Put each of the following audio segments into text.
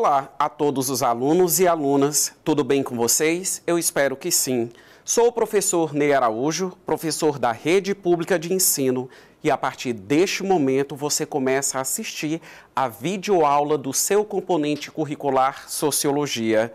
Olá a todos os alunos e alunas, tudo bem com vocês? Eu espero que sim. Sou o professor Ney Araújo, professor da Rede Pública de Ensino, e a partir deste momento você começa a assistir a videoaula do seu componente curricular Sociologia.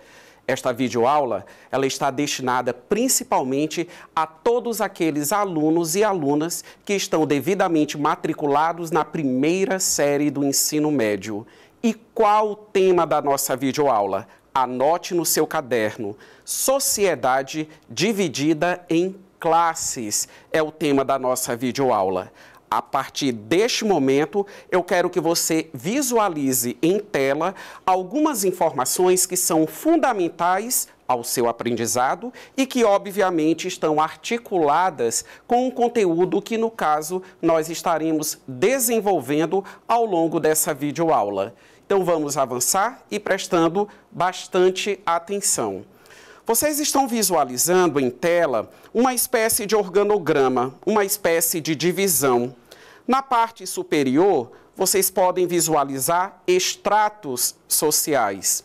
Esta videoaula, ela está destinada principalmente a todos aqueles alunos e alunas que estão devidamente matriculados na primeira série do ensino médio. E qual o tema da nossa videoaula? Anote no seu caderno: Sociedade dividida em classes é o tema da nossa videoaula. A partir deste momento, eu quero que você visualize em tela algumas informações que são fundamentais ao seu aprendizado e que, obviamente, estão articuladas com o conteúdo que, no caso, nós estaremos desenvolvendo ao longo dessa videoaula. Então vamos avançar e prestando bastante atenção. Vocês estão visualizando em tela uma espécie de organograma, uma espécie de divisão. Na parte superior, vocês podem visualizar estratos sociais.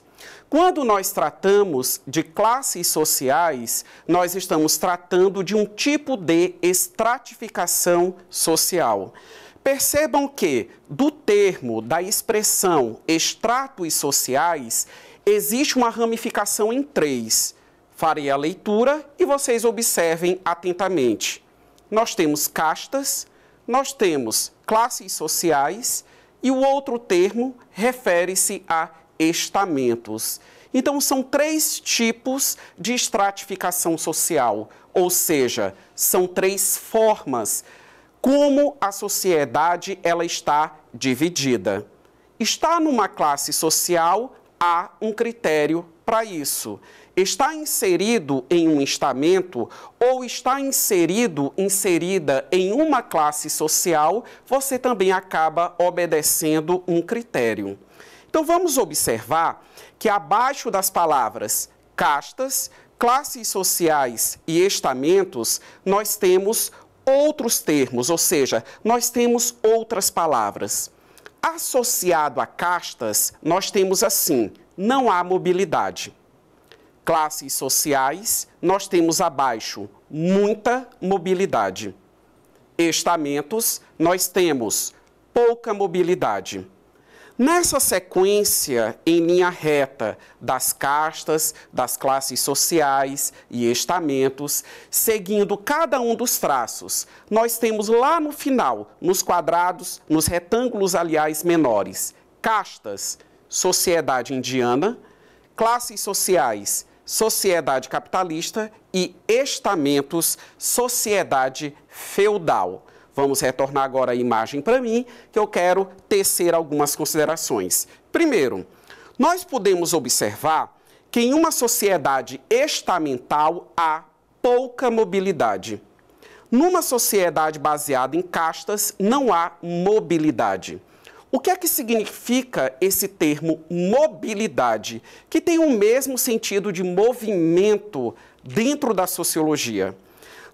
Quando nós tratamos de classes sociais, nós estamos tratando de um tipo de estratificação social. Percebam que do termo, da expressão extratos sociais, existe uma ramificação em três. Farei a leitura e vocês observem atentamente. Nós temos castas, nós temos classes sociais e o outro termo refere-se a estamentos. Então, são três tipos de estratificação social, ou seja, são três formas como a sociedade ela está dividida. Está numa classe social, há um critério para isso. Está inserido em um estamento ou está inserido, inserida em uma classe social, você também acaba obedecendo um critério. Então vamos observar que abaixo das palavras castas, classes sociais e estamentos, nós temos outros termos, ou seja, nós temos outras palavras. Associado a castas, nós temos assim: não há mobilidade. Classes sociais, nós temos abaixo muita mobilidade. Estamentos, nós temos pouca mobilidade. Nessa sequência em linha reta das castas, das classes sociais e estamentos, seguindo cada um dos traços, nós temos lá no final, nos quadrados, nos retângulos, aliás, menores, castas, sociedade indiana, classes sociais, sociedade capitalista e estamentos, sociedade feudal. Vamos retornar agora a imagem para mim, que eu quero tecer algumas considerações. Primeiro, nós podemos observar que em uma sociedade estamental há pouca mobilidade. Numa sociedade baseada em castas, não há mobilidade. O que é que significa esse termo mobilidade, que tem o mesmo sentido de movimento dentro da sociologia?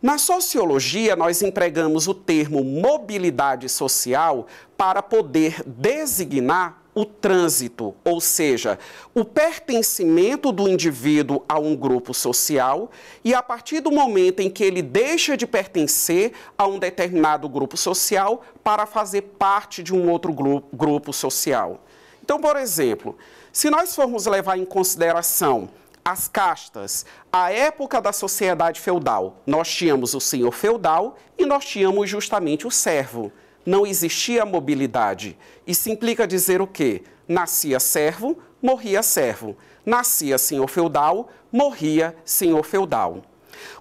Na sociologia, nós empregamos o termo mobilidade social para poder designar o trânsito, ou seja, o pertencimento do indivíduo a um grupo social e a partir do momento em que ele deixa de pertencer a um determinado grupo social para fazer parte de um outro grupo, social. Então, por exemplo, se nós formos levar em consideração as castas. A época da sociedade feudal, nós tínhamos o senhor feudal e nós tínhamos justamente o servo. Não existia mobilidade. Isso implica dizer o quê? Nascia servo, morria servo. Nascia senhor feudal, morria senhor feudal.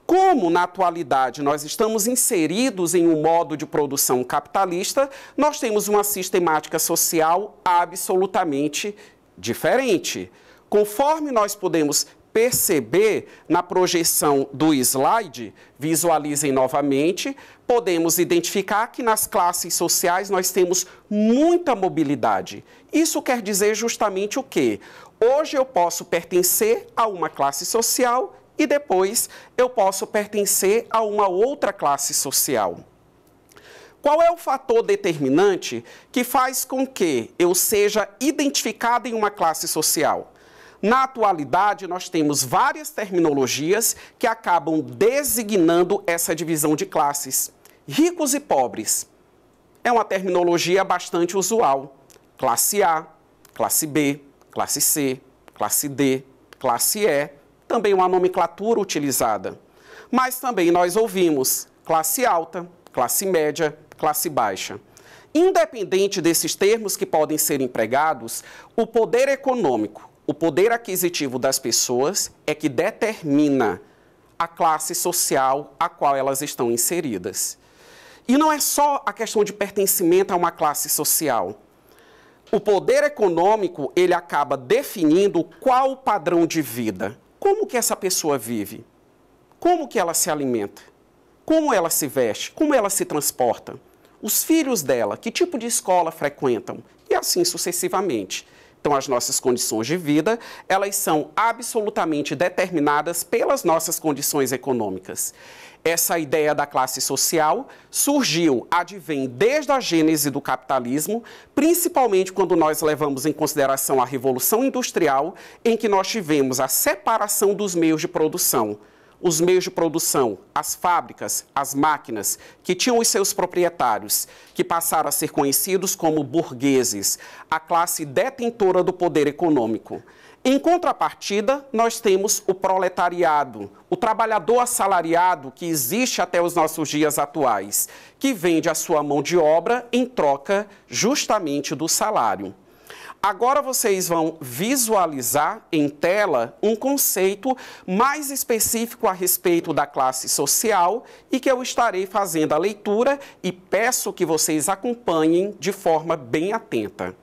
Como na atualidade nós estamos inseridos em um modo de produção capitalista, nós temos uma sistemática social absolutamente diferente. Conforme nós podemos perceber na projeção do slide, visualizem novamente, podemos identificar que nas classes sociais nós temos muita mobilidade. Isso quer dizer justamente o quê? Hoje eu posso pertencer a uma classe social e depois eu posso pertencer a uma outra classe social. Qual é o fator determinante que faz com que eu seja identificado em uma classe social? Na atualidade, nós temos várias terminologias que acabam designando essa divisão de classes. Ricos e pobres é uma terminologia bastante usual. Classe A, classe B, classe C, classe D, classe E, também uma nomenclatura utilizada. Mas também nós ouvimos classe alta, classe média, classe baixa. Independente desses termos que podem ser empregados, o poder econômico, o poder aquisitivo das pessoas é que determina a classe social a qual elas estão inseridas. E não é só a questão de pertencimento a uma classe social. O poder econômico, ele acaba definindo qual o padrão de vida, como que essa pessoa vive, como que ela se alimenta, como ela se veste, como ela se transporta, os filhos dela, que tipo de escola frequentam e assim sucessivamente. Então, as nossas condições de vida, elas são absolutamente determinadas pelas nossas condições econômicas. Essa ideia da classe social surgiu, advém desde a gênese do capitalismo, principalmente quando nós levamos em consideração a Revolução Industrial, em que nós tivemos a separação dos meios de produção os meios de produção, as fábricas, as máquinas, que tinham os seus proprietários, que passaram a ser conhecidos como burgueses, a classe detentora do poder econômico. Em contrapartida, nós temos o proletariado, o trabalhador assalariado que existe até os nossos dias atuais, que vende a sua mão de obra em troca justamente do salário. Agora vocês vão visualizar em tela um conceito mais específico a respeito da classe social e que eu estarei fazendo a leitura e peço que vocês acompanhem de forma bem atenta.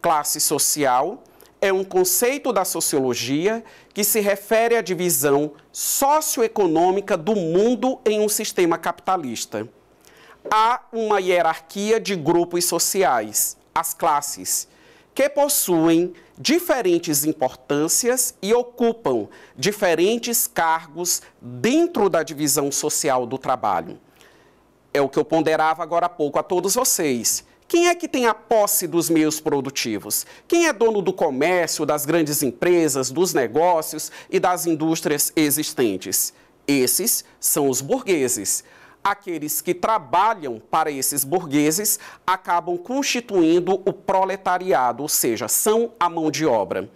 Classe social é um conceito da sociologia que se refere à divisão socioeconômica do mundo em um sistema capitalista. Há uma hierarquia de grupos sociais, as classes que possuem diferentes importâncias e ocupam diferentes cargos dentro da divisão social do trabalho. É o que eu ponderava agora há pouco a todos vocês. Quem é que tem a posse dos meios produtivos? Quem é dono do comércio, das grandes empresas, dos negócios e das indústrias existentes? Esses são os burgueses aqueles que trabalham para esses burgueses acabam constituindo o proletariado, ou seja, são a mão de obra.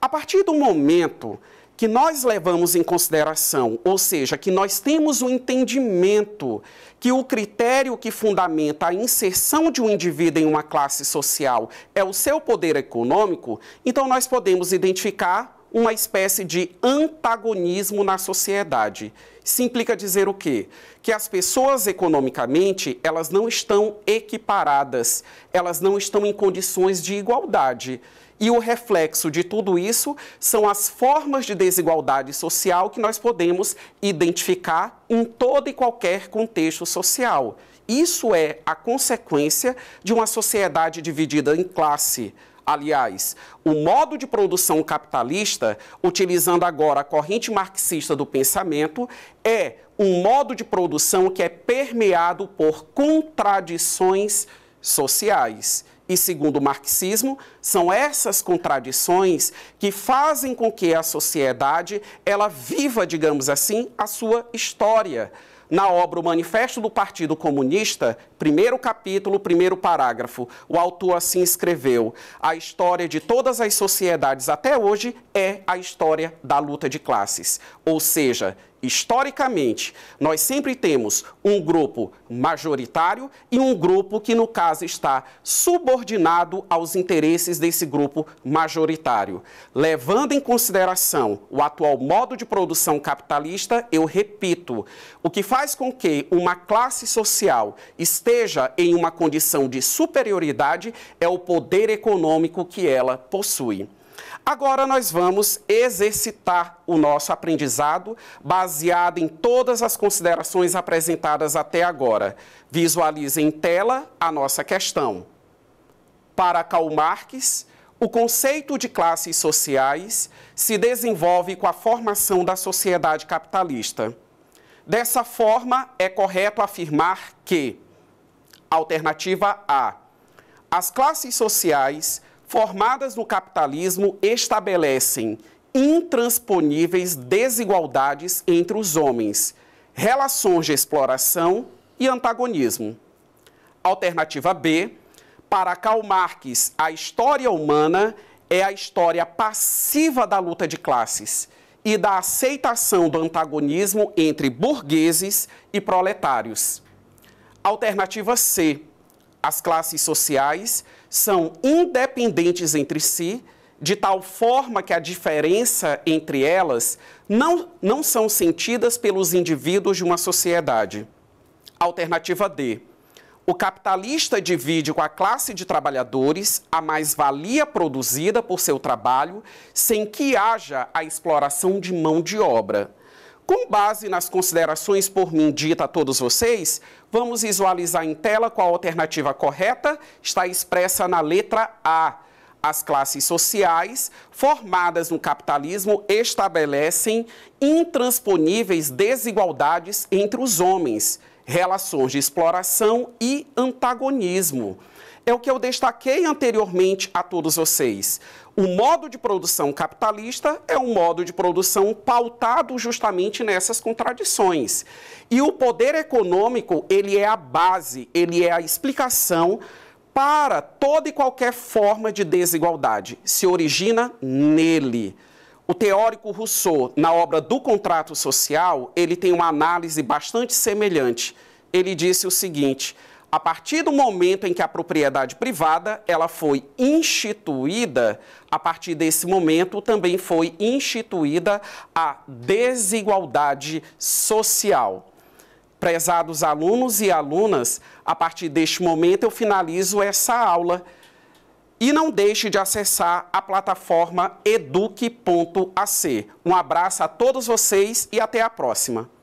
A partir do momento que nós levamos em consideração, ou seja, que nós temos o um entendimento que o critério que fundamenta a inserção de um indivíduo em uma classe social é o seu poder econômico, então nós podemos identificar uma espécie de antagonismo na sociedade. Isso implica dizer o quê? Que as pessoas economicamente, elas não estão equiparadas, elas não estão em condições de igualdade. E o reflexo de tudo isso são as formas de desigualdade social que nós podemos identificar em todo e qualquer contexto social. Isso é a consequência de uma sociedade dividida em classe aliás, o modo de produção capitalista, utilizando agora a corrente marxista do pensamento, é um modo de produção que é permeado por contradições sociais. E segundo o marxismo, são essas contradições que fazem com que a sociedade ela viva, digamos assim, a sua história na obra O Manifesto do Partido Comunista, primeiro capítulo, primeiro parágrafo, o autor assim escreveu: A história de todas as sociedades até hoje é a história da luta de classes. Ou seja, historicamente, nós sempre temos um grupo majoritário e um grupo que, no caso, está subordinado aos interesses desse grupo majoritário. Levando em consideração o atual modo de produção capitalista, eu repito, o que faz com que uma classe social esteja em uma condição de superioridade é o poder econômico que ela possui. Agora nós vamos exercitar o nosso aprendizado baseado em todas as considerações apresentadas até agora. Visualize em tela a nossa questão. Para Karl Marx, o conceito de classes sociais se desenvolve com a formação da sociedade capitalista. Dessa forma, é correto afirmar que, alternativa A, as classes sociais formadas no capitalismo estabelecem intransponíveis desigualdades entre os homens, relações de exploração e antagonismo. Alternativa B, para Karl Marx, a história humana é a história passiva da luta de classes e da aceitação do antagonismo entre burgueses e proletários. Alternativa C, as classes sociais são independentes entre si, de tal forma que a diferença entre elas não, não são sentidas pelos indivíduos de uma sociedade. Alternativa D. O capitalista divide com a classe de trabalhadores a mais-valia produzida por seu trabalho, sem que haja a exploração de mão de obra. Com base nas considerações por mim dita a todos vocês, vamos visualizar em tela qual a alternativa correta está expressa na letra A. As classes sociais formadas no capitalismo estabelecem intransponíveis desigualdades entre os homens, relações de exploração e antagonismo é o que eu destaquei anteriormente a todos vocês. O modo de produção capitalista é um modo de produção pautado justamente nessas contradições. E o poder econômico, ele é a base, ele é a explicação para toda e qualquer forma de desigualdade. Se origina nele. O teórico Rousseau, na obra do contrato social, ele tem uma análise bastante semelhante. Ele disse o seguinte: a partir do momento em que a propriedade privada ela foi instituída, a partir desse momento também foi instituída a desigualdade social. Prezados alunos e alunas, a partir deste momento eu finalizo essa aula. E não deixe de acessar a plataforma eduque.ac. Um abraço a todos vocês e até a próxima.